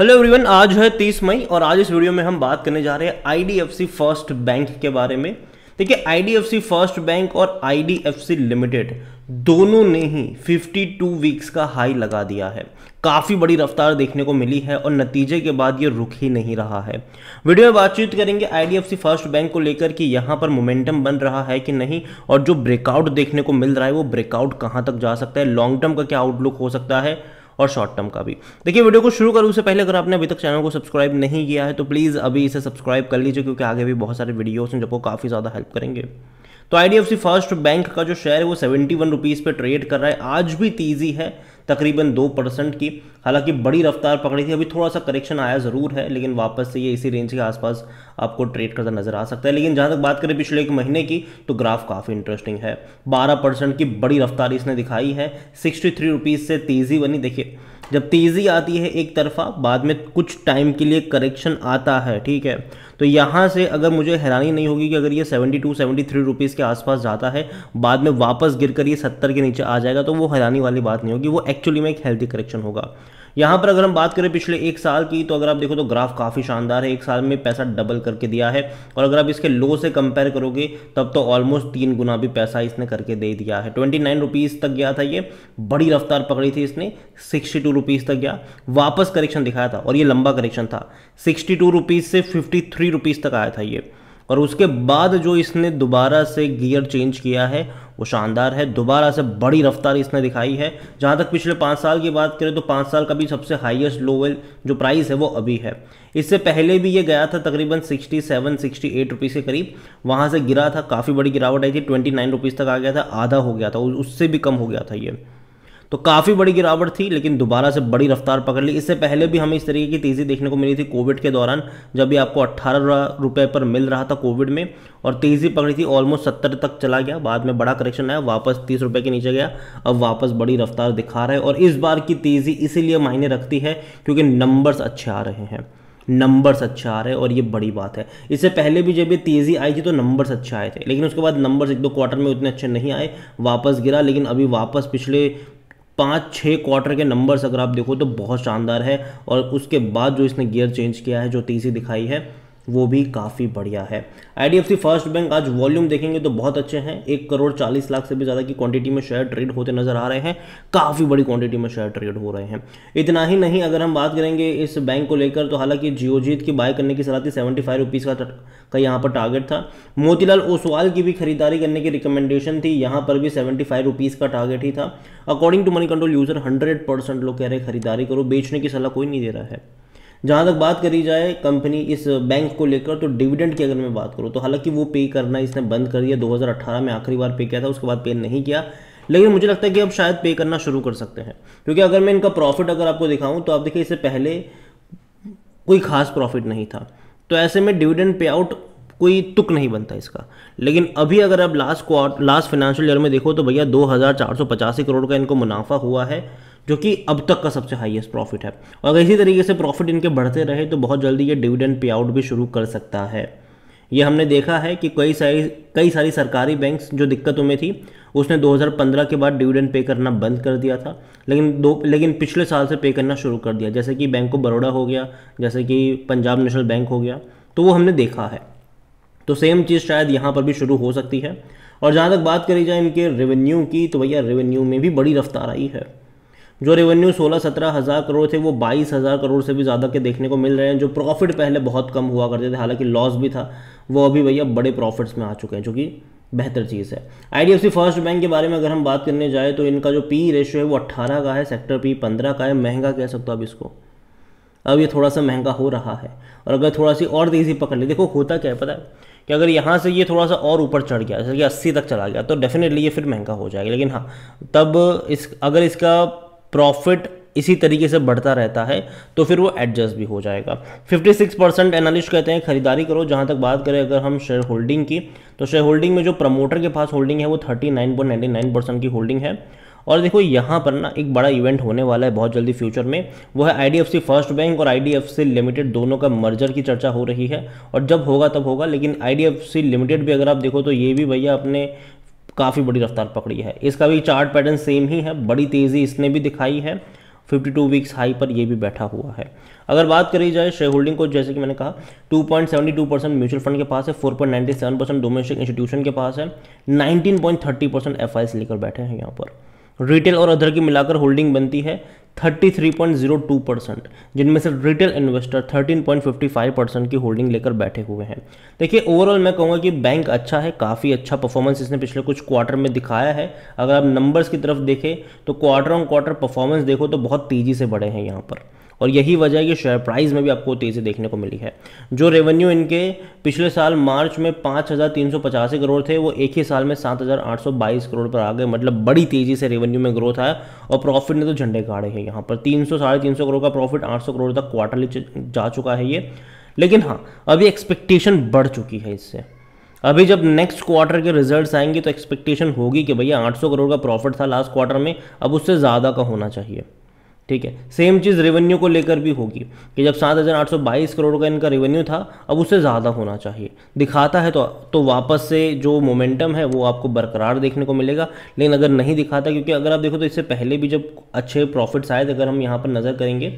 hello everyone आज है तीस मई और आज इस वीडियो में हम बात करने जा रहे हैं आईडीएफसी फर्स्ट बैंक के बारे में देखिए आईडीएफसी फर्स्ट बैंक और आईडीएफसी लिमिटेड दोनों ने ही 52 वीक्स का हाई लगा दिया है काफ़ी बड़ी रफ्तार देखने को मिली है और नतीजे के बाद ये रुक ही नहीं रहा है वीडियो में बातचीत करेंगे आईडीएफसी फर्स्ट बैंक को लेकर कि यहाँ पर मोमेंटम बन रहा है कि नहीं और जो ब्रेकआउट देखने को मिल रहा है वो ब्रेकआउट कहाँ तक जा सकता है लॉन्ग टर्म का क्या आउटलुक हो सकता है और शॉर्ट टर्म का भी देखिए वीडियो को शुरू करूँ से पहले अगर आपने अभी तक चैनल को सब्सक्राइब नहीं किया है तो प्लीज़ अभी इसे सब्सक्राइब कर लीजिए क्योंकि आगे भी बहुत सारे वीडियोज हैं जो काफ़ी ज़्यादा हेल्प करेंगे तो आई फर्स्ट बैंक का जो शेयर है वो सेवेंटी वन रुपीज़ पर ट्रेड कर रहा है आज भी तेज़ी है तकरीबन दो परसेंट की हालांकि बड़ी रफ्तार पकड़ी थी अभी थोड़ा सा करेक्शन आया ज़रूर है लेकिन वापस से ये इसी रेंज के आसपास आपको ट्रेड करता नजर आ सकता है लेकिन जहाँ तक बात करें पिछले एक महीने की तो ग्राफ काफ़ी इंटरेस्टिंग है बारह परसेंट की बड़ी रफ्तार इसने दिखाई है सिक्सटी थ्री रुपीज़ से तेज़ी बनी देखिए जब तेज़ी आती है एक तरफा बाद में कुछ टाइम के लिए करेक्शन आता है ठीक है तो यहाँ से अगर मुझे हैरानी नहीं होगी कि अगर ये 72 73 रुपीस के आसपास जाता है बाद में वापस गिर कर ये 70 के नीचे आ जाएगा तो वो हैरानी वाली बात नहीं होगी वो एक्चुअली में एक हेल्थी करेक्शन होगा यहाँ पर अगर हम बात करें पिछले एक साल की तो अगर आप देखो तो ग्राफ काफ़ी शानदार है एक साल में पैसा डबल करके दिया है और अगर आप इसके लो से कंपेयर करोगे तब तो ऑलमोस्ट तीन गुना भी पैसा इसने करके दे दिया है ट्वेंटी नाइन रुपीज़ तक गया था ये बड़ी रफ्तार पकड़ी थी इसने सिक्सटी टू रुपीज़ तक गया वापस करेक्शन दिखाया था और ये लंबा करेक्शन था सिक्सटी टू रुपीज़ से फिफ्टी थ्री रुपीज़ तक आया था ये और उसके बाद जो इसने दोबारा से गियर चेंज किया है वो शानदार है दोबारा से बड़ी रफ्तार इसने दिखाई है जहाँ तक पिछले पाँच साल की बात करें तो पाँच साल का भी सबसे हाईएस्ट लोवल जो प्राइस है वो अभी है इससे पहले भी ये गया था तकरीबन 67 68 रुपीस के करीब वहाँ से गिरा था काफ़ी बड़ी गिरावट आई थी 29 नाइन तक आ गया था आधा हो गया था उससे भी कम हो गया था ये तो काफ़ी बड़ी गिरावट थी लेकिन दोबारा से बड़ी रफ्तार पकड़ ली इससे पहले भी हमें इस तरीके की तेज़ी देखने को मिली थी कोविड के दौरान जब भी आपको अट्ठारह रुपये पर मिल रहा था कोविड में और तेज़ी पकड़ी थी ऑलमोस्ट सत्तर तक चला गया बाद में बड़ा करेक्शन आया वापस तीस रुपये के नीचे गया अब वापस बड़ी रफ्तार दिखा रहा है और इस बार की तेज़ी इसीलिए मायने रखती है क्योंकि नंबर्स अच्छे आ रहे हैं नंबर्स अच्छे आ रहे हैं और ये बड़ी बात है इससे पहले भी जब ये तेज़ी आई थी तो नंबर्स अच्छे आए थे लेकिन उसके बाद नंबर्स एक दो क्वार्टर में उतने अच्छे नहीं आए वापस गिरा लेकिन अभी वापस पिछले पाँच छः क्वार्टर के नंबर्स अगर आप देखो तो बहुत शानदार है और उसके बाद जो इसने गियर चेंज किया है जो तीसरी दिखाई है वो भी काफ़ी बढ़िया है आई फर्स्ट बैंक आज वॉल्यूम देखेंगे तो बहुत अच्छे हैं एक करोड़ चालीस लाख से भी ज़्यादा की क्वांटिटी में शेयर ट्रेड होते नजर आ रहे हैं काफ़ी बड़ी क्वांटिटी में शेयर ट्रेड हो रहे हैं इतना ही नहीं अगर हम बात करेंगे इस बैंक को लेकर तो हालांकि जियोजीत की बाय करने की सलाह थी सेवेंटी फाइव रुपीज़ का का यहाँ पर टारगेट था मोतीलाल ओसवाल की भी खरीदारी करने की रिकमेंडेशन थी यहाँ पर भी सेवेंटी फाइव रुपीज़ का टारगेट ही था according to Moneycontrol user hundred percent लोग कह रहे खरीदारी करो बेचने की सलाह कोई नहीं दे रहा है जहाँ तक बात करी जाए कंपनी इस बैंक को लेकर तो डिविडेंड की अगर मैं बात करूँ तो हालांकि वो पे करना इसने बंद कर दिया 2018 में आखिरी बार पे किया था उसके बाद पे नहीं किया लेकिन मुझे लगता है कि अब शायद पे करना शुरू कर सकते हैं क्योंकि अगर मैं इनका प्रॉफिट अगर आपको दिखाऊँ तो आप देखिए इससे पहले कोई खास प्रॉफिट नहीं था तो ऐसे में डिविडेंड पे आउट कोई तुक नहीं बनता इसका लेकिन अभी अगर आप लास्ट क्वार लास्ट फाइनेंशियल ईयर में देखो तो भैया दो हज़ार चार सौ पचासी करोड़ का इनको मुनाफा हुआ है जो कि अब तक का सबसे हाईएस्ट प्रॉफिट है और अगर इसी तरीके से प्रॉफिट इनके बढ़ते रहे तो बहुत जल्दी ये डिविडेंड पे आउट भी शुरू कर सकता है ये हमने देखा है कि कई सारी कई सारी सरकारी बैंक्स जो दिक्कतों में थी उसने 2015 के बाद डिविडेंड पे करना बंद कर दिया था लेकिन दो लेकिन पिछले साल से पे करना शुरू कर दिया जैसे कि बैंक ऑफ बड़ौड़ा हो गया जैसे कि पंजाब नेशनल बैंक हो गया तो वो हमने देखा है तो सेम चीज़ शायद यहाँ पर भी शुरू हो सकती है और जहाँ तक बात करी जाए इनके रेवेन्यू की तो भैया रेवेन्यू में भी बड़ी रफ्तार आई है जो रेवेन्यू सोलह सत्रह हज़ार करोड़ थे वो बाईस हज़ार करोड़ से भी ज़्यादा के देखने को मिल रहे हैं जो प्रॉफिट पहले बहुत कम हुआ करते थे हालांकि लॉस भी था वो अभी भैया बड़े प्रॉफिट्स में आ चुके हैं जो कि बेहतर चीज़ है आई फर्स्ट बैंक के बारे में अगर हम बात करने जाए तो इनका जो पी रेशियो है वो अट्ठारह का है सेक्टर पी पंद्रह का है महंगा कह सकते हो आप इसको अब ये थोड़ा सा महंगा हो रहा है और अगर थोड़ा सी और तेज़ी पकड़ ले देखो होता क्या है पता है कि अगर यहाँ से ये थोड़ा सा और ऊपर चढ़ गया जैसे कि अस्सी तक चला गया तो डेफिनेटली ये फिर महंगा हो जाएगा लेकिन हाँ तब इस अगर इसका प्रॉफिट इसी तरीके से बढ़ता रहता है तो फिर वो एडजस्ट भी हो जाएगा 56 परसेंट एनालिस्ट कहते हैं खरीदारी करो जहां तक बात करें अगर हम शेयर होल्डिंग की तो शेयर होल्डिंग में जो प्रमोटर के पास होल्डिंग है वो 39.99 परसेंट की होल्डिंग है और देखो यहाँ पर ना एक बड़ा इवेंट होने वाला है बहुत जल्दी फ्यूचर में वो है आईडीएफसी फर्स्ट बैंक और आईडीएफसी लिमिटेड दोनों का मर्जर की चर्चा हो रही है और जब होगा तब होगा लेकिन आईडीएफसी लिमिटेड भी अगर आप देखो तो ये भी भैया अपने काफ़ी बड़ी रफ्तार पकड़ी है इसका भी चार्ट पैटर्न सेम ही है बड़ी तेज़ी इसने भी दिखाई है 52 वीक्स हाई पर ये भी बैठा हुआ है अगर बात करी जाए शेयर होल्डिंग को जैसे कि मैंने कहा 2.72 परसेंट म्यूचुअल फंड के पास है 4.97 परसेंट डोमेस्टिक इंस्टीट्यूशन के पास है 19.30 परसेंट एफ लेकर बैठे हैं यहाँ पर रिटेल और अदर की मिलाकर होल्डिंग बनती है 33.02 परसेंट जिनमें से रिटेल इन्वेस्टर 13.55 परसेंट की होल्डिंग लेकर बैठे हुए हैं देखिए ओवरऑल मैं कहूँगा कि बैंक अच्छा है काफ़ी अच्छा परफॉर्मेंस इसने पिछले कुछ क्वार्टर में दिखाया है अगर आप नंबर्स की तरफ देखें तो क्वार्टर ऑन क्वार्टर परफॉर्मेंस देखो तो बहुत तेज़ी से बढ़े हैं यहाँ पर और यही वजह है कि शेयर प्राइस में भी आपको तेज़ी देखने को मिली है जो रेवेन्यू इनके पिछले साल मार्च में पाँच करोड़ थे वो एक ही साल में सात करोड़ पर आ गए मतलब बड़ी तेज़ी से रेवेन्यू में ग्रोथ आया और प्रॉफिट ने तो झंडे गाड़े हैं यहाँ पर तीन सौ करोड़ का प्रॉफिट सौ करोड़ तक क्वार्टरली जा चुका है ये लेकिन हाँ अभी एक्सपेक्टेशन बढ़ चुकी है इससे अभी जब नेक्स्ट क्वार्टर के रिजल्ट्स आएंगे तो एक्सपेक्टेशन होगी कि भैया 800 करोड़ का प्रॉफिट था लास्ट क्वार्टर में अब उससे ज़्यादा का होना चाहिए ठीक है सेम चीज़ रेवेन्यू को लेकर भी होगी कि जब 7,822 करोड़ का इनका रेवेन्यू था अब उससे ज़्यादा होना चाहिए दिखाता है तो तो वापस से जो मोमेंटम है वो आपको बरकरार देखने को मिलेगा लेकिन अगर नहीं दिखाता क्योंकि अगर आप देखो तो इससे पहले भी जब अच्छे प्रॉफिट्स आए थे अगर हम यहाँ पर नज़र करेंगे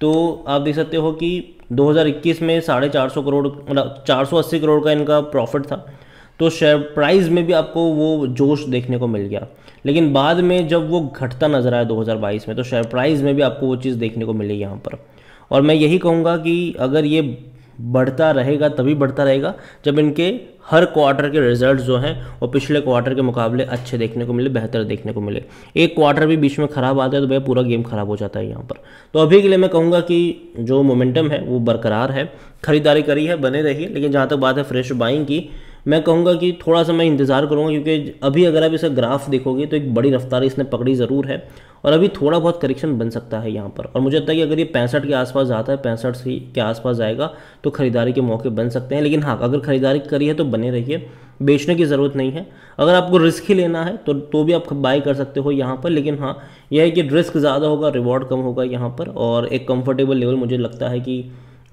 तो आप देख सकते हो कि दो में साढ़े चार करोड़ मतलब चार करोड़ का इनका प्रॉफिट था तो शेयर प्राइस में भी आपको वो जोश देखने को मिल गया लेकिन बाद में जब वो घटता नज़र आया 2022 में तो शेयर प्राइस में भी आपको वो चीज़ देखने को मिली यहाँ पर और मैं यही कहूँगा कि अगर ये बढ़ता रहेगा तभी बढ़ता रहेगा जब इनके हर क्वार्टर के रिजल्ट जो हैं वो पिछले क्वार्टर के मुकाबले अच्छे देखने को मिले बेहतर देखने को मिले एक क्वार्टर भी बीच में ख़राब आता है तो भैया पूरा गेम ख़राब हो जाता है यहाँ पर तो अभी के लिए मैं कहूँगा कि जो मोमेंटम है वो बरकरार है खरीदारी करी है बने रही लेकिन जहाँ तक बात है फ्रेश बाइंग की मैं कहूँगा कि थोड़ा सा मैं इंतज़ार करूँगा क्योंकि अभी अगर आप इसका ग्राफ देखोगे तो एक बड़ी रफ्तार इसने पकड़ी ज़रूर है और अभी थोड़ा बहुत करेक्शन बन सकता है यहाँ पर और मुझे लगता है कि अगर ये पैंसठ के आसपास आता है पैंसठ से के आसपास आएगा तो खरीदारी के मौके बन सकते हैं लेकिन हाँ अगर खरीदारी करी है तो बने रहिए बेचने की ज़रूरत नहीं है अगर आपको रिस्क ही लेना है तो तो भी आप बाई कर सकते हो यहाँ पर लेकिन हाँ यह है कि रिस्क ज़्यादा होगा रिवॉर्ड कम होगा यहाँ पर और एक कंफर्टेबल लेवल मुझे लगता है कि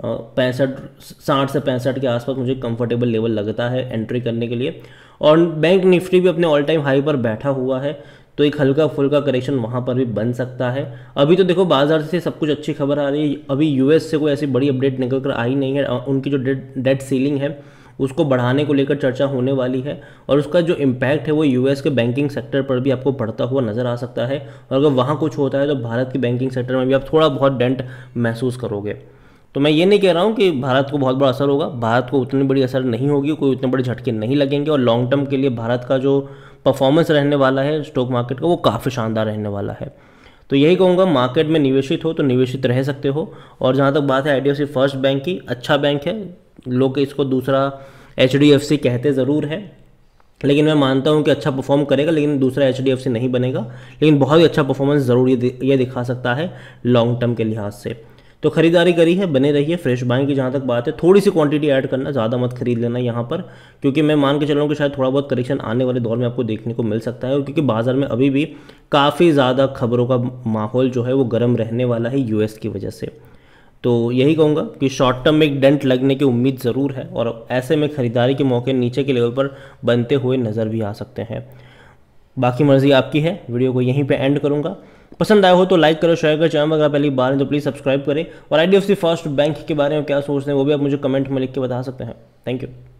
पैंसठ साठ से पैंसठ के आसपास मुझे कंफर्टेबल लेवल लगता है एंट्री करने के लिए और बैंक निफ्टी भी अपने ऑल टाइम हाई पर बैठा हुआ है तो एक हल्का फुल्का करेक्शन वहाँ पर भी बन सकता है अभी तो देखो बाजार से सब कुछ अच्छी खबर आ रही है अभी यूएस से कोई ऐसी बड़ी अपडेट निकल कर आई नहीं है उनकी जो डेट डेट सीलिंग है उसको बढ़ाने को लेकर चर्चा होने वाली है और उसका जो इम्पैक्ट है वो यूएस के बैंकिंग सेक्टर पर भी आपको बढ़ता हुआ नज़र आ सकता है और अगर वहाँ कुछ होता है तो भारत के बैंकिंग सेक्टर में भी आप थोड़ा बहुत डेंट महसूस करोगे तो मैं ये नहीं कह रहा हूँ कि भारत को बहुत बड़ा असर होगा भारत को उतनी बड़ी असर नहीं होगी कोई उतने बड़े झटके नहीं लगेंगे और लॉन्ग टर्म के लिए भारत का जो परफॉर्मेंस रहने वाला है स्टॉक मार्केट का वो काफ़ी शानदार रहने वाला है तो यही कहूँगा मार्केट में निवेशित हो तो निवेशित रह सकते हो और जहाँ तक बात है आई फर्स्ट बैंक की अच्छा बैंक है लोग इसको दूसरा एच कहते ज़रूर है लेकिन मैं मानता हूँ कि अच्छा परफॉर्म करेगा लेकिन दूसरा एच नहीं बनेगा लेकिन बहुत ही अच्छा परफॉर्मेंस ज़रूर ये दिखा सकता है लॉन्ग टर्म के लिहाज से तो खरीदारी करी है बने रहिए फ्रेश बाइंग की जहाँ तक बात है थोड़ी सी क्वांटिटी ऐड करना ज़्यादा मत खरीद लेना यहाँ पर क्योंकि मैं मान के चल रहा हूँ कि शायद थोड़ा बहुत करेक्शन आने वाले दौर में आपको देखने को मिल सकता है और क्योंकि बाजार में अभी भी काफ़ी ज़्यादा खबरों का माहौल जो है वो गर्म रहने वाला है यू की वजह से तो यही कहूँगा कि शॉर्ट टर्म में एक डेंट लगने की उम्मीद ज़रूर है और ऐसे में ख़रीदारी के मौके नीचे के लेवल पर बनते हुए नज़र भी आ सकते हैं बाकी मर्ज़ी आपकी है वीडियो को यहीं पे एंड करूँगा पसंद आया हो तो लाइक करो शेयर करो चैनल में अगर पहली बार हैं तो प्लीज़ सब्सक्राइब करें और आई डी फर्स्ट बैंक के बारे में क्या सोचते हैं वो भी आप मुझे कमेंट में लिख के बता सकते हैं थैंक यू